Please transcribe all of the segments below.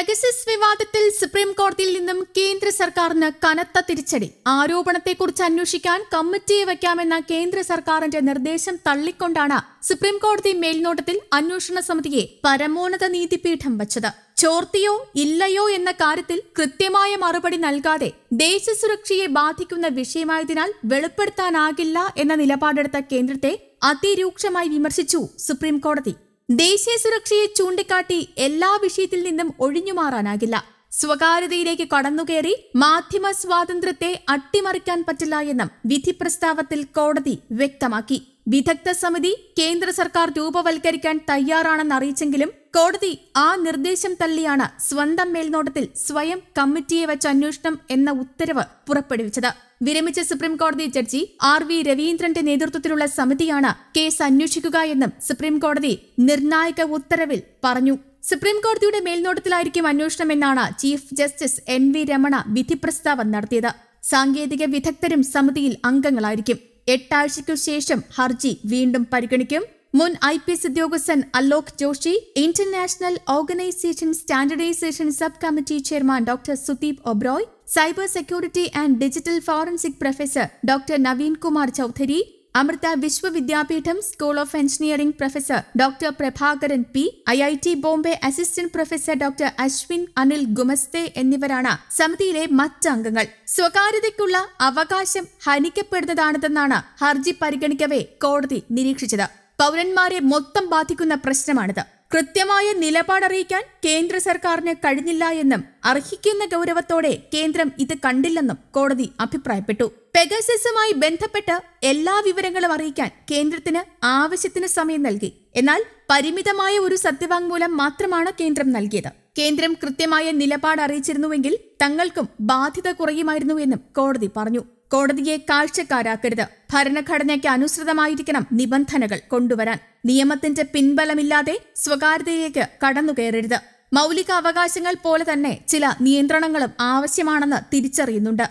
Pegasus വിവാദത്തിൽ supreme കോടതിയിൽ നിന്നും കേന്ദ്ര സർക്കാരിന് കനത്ത തിരിച്ചടി ആരോപണത്തെക്കുറിച്ച് അന്വേഷിക്കാൻ കമ്മിറ്റിയെ വയ്ക്കാമെന്ന കേന്ദ്ര സർക്കാരിന്റെ നിർദ്ദേശം തള്ളിക്കൊണ്ടാണ് സുപ്രീം കോടതി മേൽനോട്ടത്തിൽ അന്വേഷണ സമിതിയെ പരമോന്നത നീതിപീഠം വച്ചത് ചോർത്തിയോ ഇല്ലയോ എന്ന കാര്യത്തിൽ കൃത്യമായ മറുപടി നൽകാതെ ദേശസുരക്ഷയെ ബാധിക്കുന്ന വിഷയമായതിനാൽ വെളിപ്പെടുത്താനാകില്ല എന്ന നിലപാടെടുത്ത കേന്ദ്രത്തെ അതിരൂക്ഷമായി വിമർശിച്ചു സുപ്രീം കോടതി ദേശീയ സുരക്ഷയെ ചൂണ്ടിക്കാട്ടി എല്ലാ വിഷയത്തിൽ നിന്നും ഒഴിഞ്ഞുമാറാനാകില്ല സ്വകാര്യതയിലേക്ക് കടന്നുകയറി മാധ്യമ സ്വാതന്ത്ര്യത്തെ അട്ടിമറിക്കാൻ പറ്റില്ല എന്നും വിധി പ്രസ്താവത്തിൽ കോടതി വ്യക്തമാക്കി വിദഗ്ധ സമിതി കേന്ദ്ര സർക്കാർ രൂപവൽക്കരിക്കാൻ തയ്യാറാണെന്ന് അറിയിച്ചെങ്കിലും കോടതി ആ നിർദ്ദേശം തള്ളിയാണ് സ്വന്തം മേൽനോട്ടത്തിൽ സ്വയം കമ്മിറ്റിയെ വെച്ച് അന്വേഷണം എന്ന ഉത്തരവ് പുറപ്പെടുവിച്ചത് വിരമിച്ച സുപ്രീം കോടതി ജഡ്ജി ആർ വി രവീന്ദ്രന്റെ നേതൃത്വത്തിലുള്ള സമിതിയാണ് കേസ് അന്വേഷിക്കുക എന്നും സുപ്രീം കോടതി നിർണായക ഉത്തരവിൽ പറഞ്ഞു സുപ്രീം കോടതിയുടെ മേൽനോട്ടത്തിലായിരിക്കും അന്വേഷണം എന്നാണ് chief justice N V Ramana വിധി പ്രസ്താവം നടത്തിയത് സാങ്കേതിക വിദഗ്ധരും സമിതിയിൽ അംഗങ്ങളായിരിക്കും എട്ടാഴ്ചയ്ക്കു ശേഷം ഹർജി വീണ്ടും പരിഗണിക്കും മുൻ ഐ പി എസ് ഉദ്യോഗസ്ഥൻ Alok Joshi international organisation standardisation sub committee chairman doctor Sudeep Oberoi cyber security and digital forensic professor doctor Naveen Kumar Chaudhary Amrita Vishwavidyapeetham school of engineering professor doctor Prabhakaran P I I T Bombay assistant professor doctor Ashwin Anil Gumaste എന്നിവരാണ് സമിതിയിലെ മറ്റംഗങ്ങൾ സ്വകാര്യതയ്ക്കുള്ള അവകാശം ഹനിക്കപ്പെടുന്നതാണിതെന്നാണ് ഹർജി പരിഗണിക്കവേ കോടതി നിരീക്ഷിച്ചത് പൗരന്മാരെ മൊത്തം ബാധിക്കുന്ന പ്രശ്നമാണിത് കൃത്യമായ നിലപാടറിയിക്കാൻ കേന്ദ്ര സർക്കാരിന് കഴിഞ്ഞില്ല എന്നും അർഹിക്കുന്ന ഗൌരവത്തോടെ കേന്ദ്രം ഇത് കണ്ടില്ലെന്നും കോടതി അഭിപ്രായപ്പെട്ടു പെഗസസുമായി ബന്ധപ്പെട്ട് എല്ലാ വിവരങ്ങളും അറിയിക്കാൻ കേന്ദ്രത്തിന് ആവശ്യത്തിന് സമയം നൽകി എന്നാൽ പരിമിതമായ ഒരു സത്യവാങ്മൂലം മാത്രമാണ് കേന്ദ്രം നൽകിയത് കേന്ദ്രം കൃത്യമായ നിലപാട് അറിയിച്ചിരുന്നുവെങ്കിൽ തങ്ങൾക്കും ബാധ്യത കുറയുമായിരുന്നുവെന്നും കോടതി പറഞ്ഞു കോടതിയെ കാഴ്ചക്കാരാക്കരുത് ഭരണഘടനയ്ക്ക് അനുസൃതമായിരിക്കണം നിബന്ധനകൾ കൊണ്ടുവരാൻ നിയമത്തിന്റെ പിൻബലമില്ലാതെ സ്വകാര്യതയിലേക്ക് കടന്നുകയറരുത് മൌലിക അവകാശങ്ങൾ പോലെ തന്നെ ചില നിയന്ത്രണങ്ങളും ആവശ്യമാണെന്ന് തിരിച്ചറിയുന്നുണ്ട്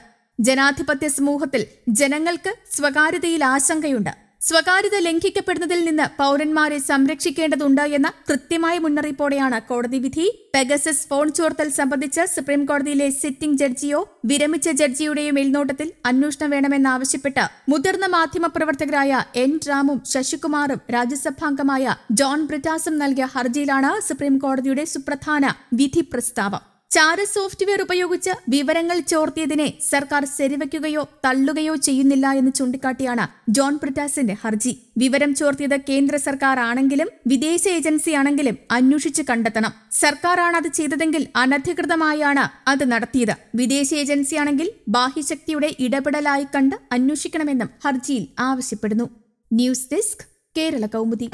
ജനാധിപത്യ സമൂഹത്തിൽ ജനങ്ങൾക്ക് സ്വകാര്യതയിൽ ആശങ്കയുണ്ട് സ്വകാര്യത ലംഘിക്കപ്പെടുന്നതിൽ നിന്ന് പൗരന്മാരെ സംരക്ഷിക്കേണ്ടതുണ്ട് എന്ന കൃത്യമായ മുന്നറിയിപ്പോടെയാണ് കോടതി വിധി പെഗസസ് ഫോൺ ചോർത്തൽ സംബന്ധിച്ച് സുപ്രീംകോടതിയിലെ സിറ്റിംഗ് ജഡ്ജിയോ വിരമിച്ച ജഡ്ജിയുടെയോ മേൽനോട്ടത്തിൽ അന്വേഷണം വേണമെന്നാവശ്യപ്പെട്ട് മുതിർന്ന മാധ്യമപ്രവർത്തകരായ എൻ റാമും ശശികുമാറും രാജ്യസഭാംഗമായ ജോൺ ബ്രിട്ടാസും നൽകിയ ഹർജിയിലാണ് സുപ്രീംകോടതിയുടെ സുപ്രധാന വിധി പ്രസ്താവം ചാര സോഫ്റ്റ്വെയർ ഉപയോഗിച്ച് വിവരങ്ങൾ ചോർത്തിയതിനെ സർക്കാർ ശരിവയ്ക്കുകയോ തള്ളുകയോ ചെയ്യുന്നില്ല എന്ന് ചൂണ്ടിക്കാട്ടിയാണ് ജോൺ ബ്രിട്ടാസിന്റെ ഹർജി വിവരം ചോർത്തിയത് കേന്ദ്ര സർക്കാർ ആണെങ്കിലും വിദേശ ഏജൻസി ആണെങ്കിലും അന്വേഷിച്ച് കണ്ടെത്തണം സർക്കാരാണ് അത് ചെയ്തതെങ്കിൽ അനധികൃതമായാണ് അത് നടത്തിയത് വിദേശ ഏജൻസിയാണെങ്കിൽ ബാഹ്യശക്തിയുടെ ഇടപെടലായി കണ്ട് അന്വേഷിക്കണമെന്നും ഹർജിയിൽ ആവശ്യപ്പെടുന്നു ന്യൂസ് ഡെസ്ക് കേരള കൗമുദി